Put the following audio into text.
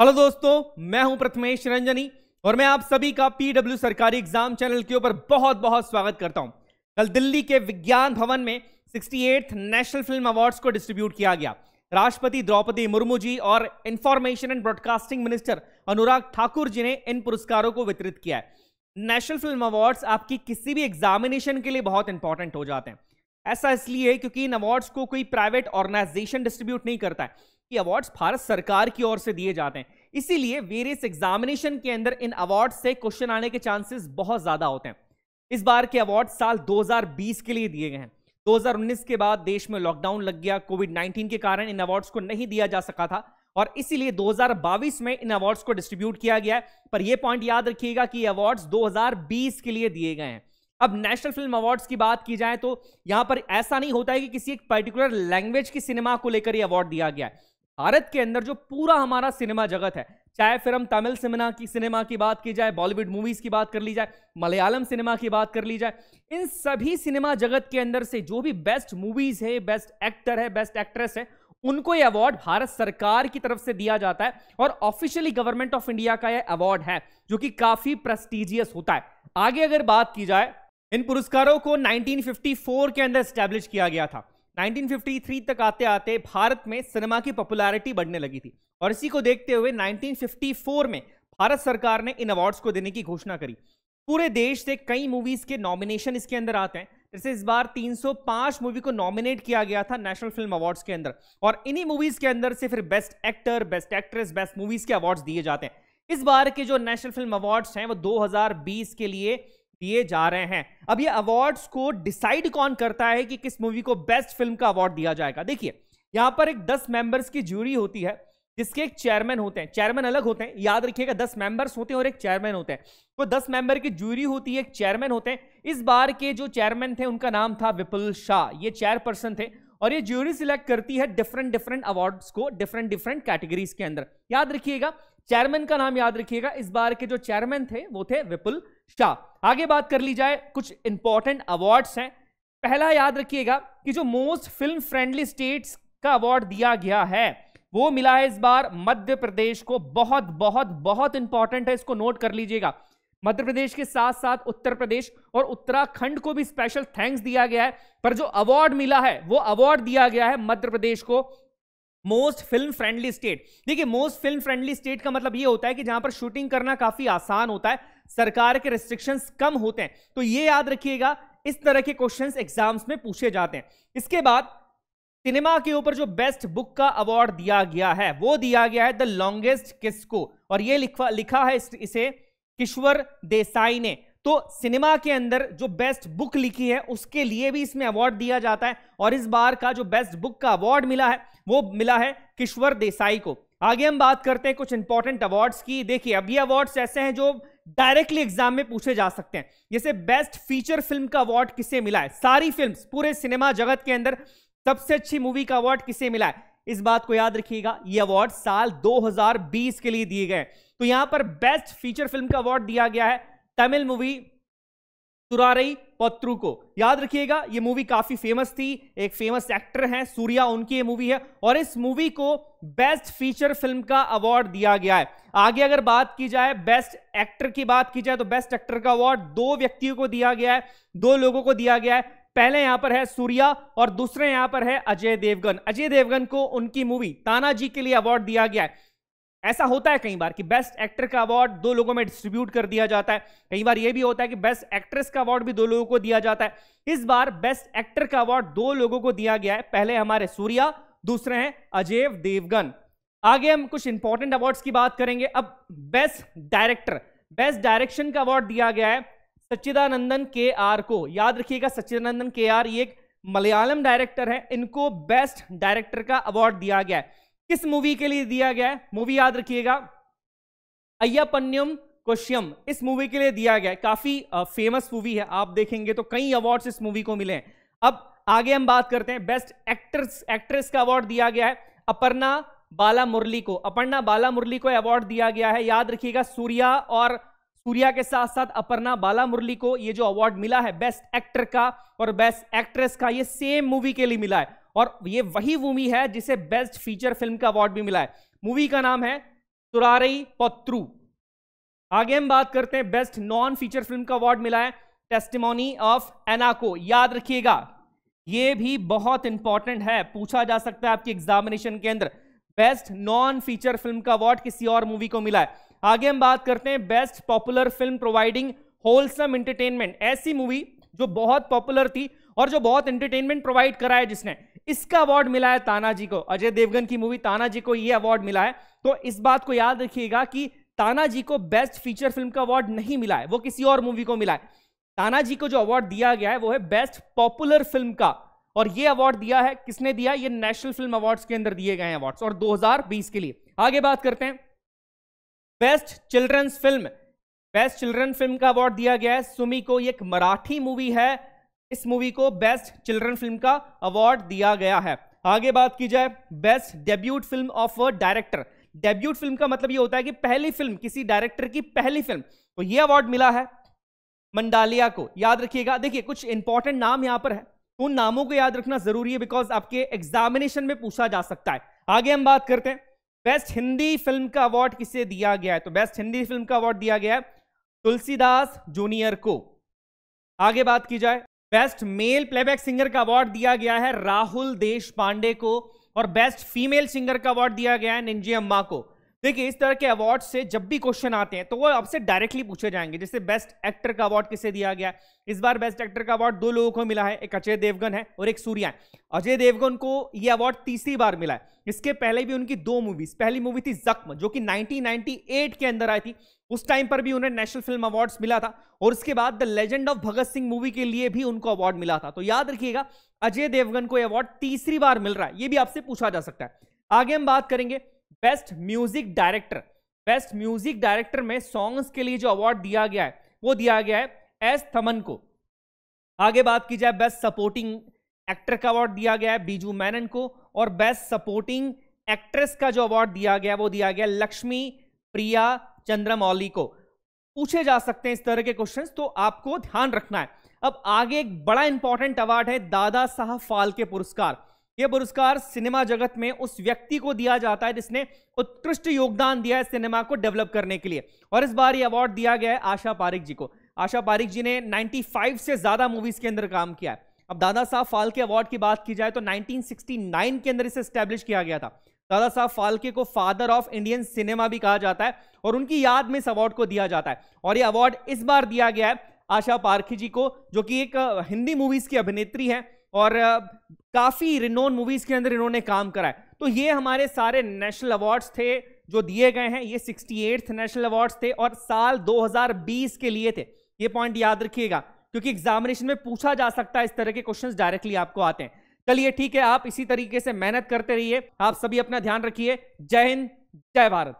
hello दोस्तों मैं हूं प्रथमेश रंजनी और मैं आप सभी का पीडब्ल्यू सरकारी एग्जाम चैनल के ऊपर बहुत बहुत स्वागत करता हूं कल दिल्ली के विज्ञान भवन में सिक्सटी नेशनल फिल्म अवार्ड्स को डिस्ट्रीब्यूट किया गया राष्ट्रपति द्रौपदी मुर्मू जी और information and broadcasting minister Anurag Thakur ji ने इन पुरस्कारों को वितरित किया है नेशनल फिल्म अवार्ड्स आपकी किसी भी एग्जामिनेशन के लिए बहुत इंपॉर्टेंट हो जाते हैं ऐसा इसलिए क्योंकि इन अवार्ड्स को कोई प्राइवेट ऑर्गेनाइजेशन डिस्ट्रीब्यूट नहीं करता है कि अवार्ड्स भारत सरकार की ओर से दिए जाते हैं इसीलिए वेरियस एग्जामिनेशन के अंदर इन अवार्ड से क्वेश्चन आने के चांसेस बहुत ज्यादा होते हैं इस बार के अवार्ड साल 2020 के लिए दिए गए हैं 2019 के बाद देश में लॉकडाउन लग गया कोविड 19 के कारण इन अवार्ड्स को नहीं दिया जा सका था और इसीलिए 2022 में इन अवार्ड्स को डिस्ट्रीब्यूट किया गया है पर यह पॉइंट याद रखिएगा कि अवार्ड्स 2020 के लिए दिए गए हैं अब नेशनल फिल्म अवार्ड्स की बात की जाए तो यहां पर ऐसा नहीं होता है कि किसी एक पर्टिकुलर लैंग्वेज की सिनेमा को लेकर यह अवार्ड दिया गया है भारत के अंदर जो पूरा हमारा सिनेमा जगत है चाहे फिर हम तमिल सिनेमा की सिनेमा की बात की जाए बॉलीवुड मूवीज की बात कर ली जाए मलयालम सिनेमा की बात कर ली जाए इन सभी सिनेमा जगत के अंदर से जो भी बेस्ट मूवीज है बेस्ट एक्टर है बेस्ट एक्ट्रेस है उनको ये अवार्ड भारत सरकार की तरफ से दिया जाता है और ऑफिशियली गवर्नमेंट ऑफ इंडिया का यह अवार्ड है जो कि काफी प्रेस्टिजियस होता है आगे अगर बात की जाए इन पुरस्कारों को 1954 के अंदर स्टैब्लिश किया गया था 1953 तक आते आते भारत में सिनेमा की पॉपुलैरिटी बढ़ने लगी थी और इसी को देखते हुए 1954 में भारत सरकार ने इन अवार्ड्स को देने की घोषणा करी पूरे देश से कई मूवीज के नॉमिनेशन इसके अंदर आते हैं जैसे इस बार 305 मूवी को नॉमिनेट किया गया था नेशनल फिल्म अवार्ड्स के अंदर और इन्हीं मूवीज के अंदर से फिर best actor best actress best movies के अवार्ड्स दिए जाते हैं इस बार के जो नेशनल फिल्म अवार्ड्स हैं वो 2020 के लिए दिए जा रहे हैं अब ये अवार्ड्स को डिसाइड कौन करता है कि किस मूवी को बेस्ट फिल्म का अवार्ड दिया जाएगा देखिए यहां पर एक दस मेंबर्स की जूरी होती है जिसके एक चेयरमैन होते हैं चेयरमैन अलग होते हैं याद रखिएगा दस मेंबर्स होते हैं और एक चेयरमैन होते हैं तो दस मेंबर की जूरी होती है एक चेयरमैन होते हैं इस बार के जो चेयरमैन थे उनका नाम था विपुल शाह ये चेयरपर्सन थे और ये ज्यूरी सिलेक्ट करती है डिफरेंट डिफरेंट अवार्ड्स को डिफरेंट डिफरेंट कैटेगरीज के अंदर याद रखिएगा चेयरमैन का नाम याद रखिएगा इस बार के जो चेयरमैन थे वो थे विपुल शाह आगे बात कर ली जाए कुछ इंपॉर्टेंट अवार्ड्स हैं पहला याद रखिएगा कि जो मोस्ट फिल्म फ्रेंडली स्टेट्स का अवार्ड दिया गया है वो मिला है इस बार मध्य प्रदेश को बहुत बहुत बहुत इंपॉर्टेंट है इसको नोट कर लीजिएगा मध्य प्रदेश के साथ साथ उत्तर प्रदेश और उत्तराखंड को भी स्पेशल थैंक्स दिया गया है पर जो अवार्ड मिला है वो अवार्ड दिया गया है मध्य प्रदेश को मोस्ट फिल्म फ्रेंडली स्टेट देखिए मोस्ट फिल्म फ्रेंडली स्टेट का मतलब ये होता है कि जहां पर शूटिंग करना काफी आसान होता है सरकार के रिस्ट्रिक्शंस कम होते हैं तो ये याद रखिएगा इस तरह के क्वेश्चंस एग्जाम्स में पूछे जाते हैं इसके बाद सिनेमा के ऊपर जो बेस्ट बुक का अवार्ड दिया गया है वो दिया गया है द लॉन्गेस्ट किस को और ये लिखा लिखा है इसे किश्वर देसाई ने तो सिनेमा के अंदर जो बेस्ट बुक लिखी है उसके लिए भी इसमें अवार्ड दिया जाता है और इस बार का जो बेस्ट बुक का अवार्ड मिला है वो मिला है किश्वर देसाई को आगे हम बात करते हैं कुछ इंपॉर्टेंट अवार्ड्स की देखिए अब ये अवार्ड्स ऐसे हैं जो डायरेक्टली एग्जाम में पूछे जा सकते हैं जैसे बेस्ट फीचर फिल्म का अवार्ड किसे मिला है सारी फिल्म पूरे सिनेमा जगत के अंदर सबसे अच्छी मूवी का अवार्ड किसे मिला है इस बात को याद रखिएगा ये अवार्ड साल 2020 के लिए दिए गए तो यहां पर बेस्ट फीचर फिल्म का अवार्ड दिया गया है तमिल मूवी तुरारई पत्रु को याद रखिएगा ये मूवी काफी फेमस थी एक फेमस एक्टर हैं सूर्या उनकी ये मूवी है और इस मूवी को बेस्ट फीचर फिल्म का अवार्ड दिया गया है आगे अगर बात की जाए बेस्ट एक्टर की बात की जाए तो बेस्ट एक्टर का अवार्ड दो व्यक्तियों को दिया गया है दो लोगों को दिया गया है पहले यहां पर है सूर्या और दूसरे यहां पर है अजय देवगन अजय देवगन को उनकी मूवी तानाजी के लिए अवार्ड दिया गया है ऐसा होता है कई बार कि बेस्ट एक्टर का अवार्ड दो लोगों में डिस्ट्रीब्यूट कर दिया जाता है कई बार यह भी होता है कि बेस्ट एक्ट्रेस का अवार्ड भी दो लोगों को दिया जाता है इस बार बेस्ट एक्टर का अवार्ड दो लोगों को दिया गया है पहले हमारे सूर्या दूसरे हैं अजय देवगन आगे हम कुछ इंपॉर्टेंट अवार्ड की बात करेंगे अब बेस्ट डायरेक्टर बेस्ट डायरेक्शन का अवार्ड दिया गया है सच्चिदानंदन के आर को याद रखिएगा सच्चिदानंदन के आर ये एक मलयालम डायरेक्टर है इनको बेस्ट डायरेक्टर का अवार्ड दिया गया है किस मूवी के लिए दिया गया है मूवी याद रखिएगा अय्यापन्यम कोश्यम इस मूवी के लिए दिया गया है काफी फेमस मूवी है आप देखेंगे तो कई अवार्ड्स इस मूवी को मिले हैं अब आगे हम बात करते हैं बेस्ट एक्ट्रेस एक्ट्रेस का अवार्ड दिया गया है अपर्णा बाला मुरली को अपर्णा बाला मुरली को अवार्ड दिया गया है याद रखिएगा सूर्या और सूर्या के साथ साथ अपर्णा बाला मुरली को ये जो अवार्ड मिला है बेस्ट एक्टर का और बेस्ट एक्ट्रेस का ये सेम मूवी के लिए मिला है और ये वही मूवी है जिसे बेस्ट फीचर फिल्म का अवार्ड भी मिला है मूवी का नाम है तुरारई पत्रु आगे हम बात करते हैं बेस्ट नॉन फीचर फिल्म का अवार्ड मिला है टेस्टिमोनी ऑफ एनाको याद रखिएगा ये भी बहुत इंपॉर्टेंट है पूछा जा सकता है आपकी एग्जामिनेशन के अंदर बेस्ट नॉन फीचर फिल्म का अवार्ड किसी और मूवी को मिला है आगे हम बात करते हैं best popular film providing wholesome entertainment ऐसी मूवी जो बहुत पॉपुलर थी और जो बहुत एंटरटेनमेंट प्रोवाइड कराया जिसने इसका अवार्ड मिला है तानाजी को अजय देवगन की मूवी तानाजी को यह अवार्ड मिला है तो इस बात को याद रखिएगा कि तानाजी को बेस्ट फीचर फिल्म का अवार्ड नहीं मिला है वो किसी और मूवी को मिला है तानाजी को जो अवार्ड दिया गया है वो है बेस्ट पॉपुलर फिल्म का और ये अवार्ड दिया है किसने दिया ये नेशनल फिल्म अवार्ड्स के अंदर दिए गए हैं अवार्ड्स और 2020 के लिए आगे बात करते हैं best children's film best children film का अवार्ड दिया गया है सुमी को एक मराठी मूवी है इस मूवी को बेस्ट चिल्ड्रन फिल्म का अवार्ड दिया गया है आगे बात की जाए best debut film of a director debut film का मतलब ये होता है कि पहली फिल्म किसी डायरेक्टर की पहली फिल्म तो ये अवार्ड मिला है मंडालिया को याद रखिएगा देखिए कुछ इंपॉर्टेंट नाम यहां पर है उन नामों को याद रखना जरूरी है बिकॉज आपके एग्जामिनेशन में पूछा जा सकता है आगे हम बात करते हैं बेस्ट हिंदी फिल्म का अवार्ड किसे दिया गया है तो बेस्ट हिंदी फिल्म का अवार्ड दिया गया है तुलसीदास जूनियर को आगे बात की जाए बेस्ट मेल प्लेबैक सिंगर का अवार्ड दिया गया है राहुल देश पांडे को और बेस्ट फीमेल सिंगर का अवार्ड दिया गया है निंजी अम्मा को देखिए इस तरह के अवार्ड से जब भी क्वेश्चन आते हैं तो वो आपसे डायरेक्टली पूछे जाएंगे जैसे बेस्ट एक्टर का अवार्ड किसे दिया गया इस बार बेस्ट एक्टर का अवार्ड दो लोगों को मिला है एक अजय देवगन है और एक सूर्या है अजय देवगन को ये अवार्ड तीसरी बार मिला है इसके पहले भी उनकी दो मूवीज पहली मूवी थी जख्म जो कि नाइनटीन के अंदर आई थी उस टाइम पर भी उन्हें नेशनल फिल्म अवार्ड मिला था और उसके बाद the legend of Bhagat Singh movie के लिए भी उनको अवार्ड मिला था तो याद रखिएगा अजय देवगन को अवार्ड तीसरी बार मिल रहा है ये भी आपसे पूछा जा सकता है आगे हम बात करेंगे best music director best music director में सॉन्ग्स के लिए जो अवार्ड दिया गया है वो दिया गया है एस थमन को आगे बात की जाए बेस्ट सपोर्टिंग एक्टर का अवार्ड दिया गया है बीजू मैनन को और बेस्ट सपोर्टिंग एक्ट्रेस का जो अवार्ड दिया गया वो दिया गया लक्ष्मी प्रिया चंद्रमौली को पूछे जा सकते हैं इस तरह के क्वेश्चन तो आपको ध्यान रखना है अब आगे एक बड़ा इंपॉर्टेंट अवार्ड है दादा साहब फाल्के पुरस्कार यह पुरस्कार सिनेमा जगत में उस व्यक्ति को दिया जाता है जिसने उत्कृष्ट योगदान दिया है सिनेमा को डेवलप करने के लिए और इस बार यह अवार्ड दिया गया है आशा पारिक जी को आशा पारिक जी ने 95 से ज्यादा मूवीज के अंदर काम किया है अब दादा साहब फालके अवार्ड की बात की जाए तो 1969 के अंदर इसे स्टैब्लिश किया गया था दादा साहब फालके को फादर ऑफ इंडियन सिनेमा भी कहा जाता है और उनकी याद में इस अवार्ड को दिया जाता है और यह अवार्ड इस बार दिया गया है आशा पारखी जी को जो कि एक हिंदी मूवीज की अभिनेत्री है और काफ़ी रिनोन मूवीज़ के अंदर इन्होंने काम करा है तो ये हमारे सारे नेशनल अवार्ड्स थे जो दिए गए हैं ये सिक्सटी नेशनल अवार्ड्स थे और साल 2020 के लिए थे ये पॉइंट याद रखिएगा क्योंकि एग्जामिनेशन में पूछा जा सकता है इस तरह के क्वेश्चंस डायरेक्टली आपको आते हैं चलिए ठीक है आप इसी तरीके से मेहनत करते रहिए आप सभी अपना ध्यान रखिए जय हिंद जय भारत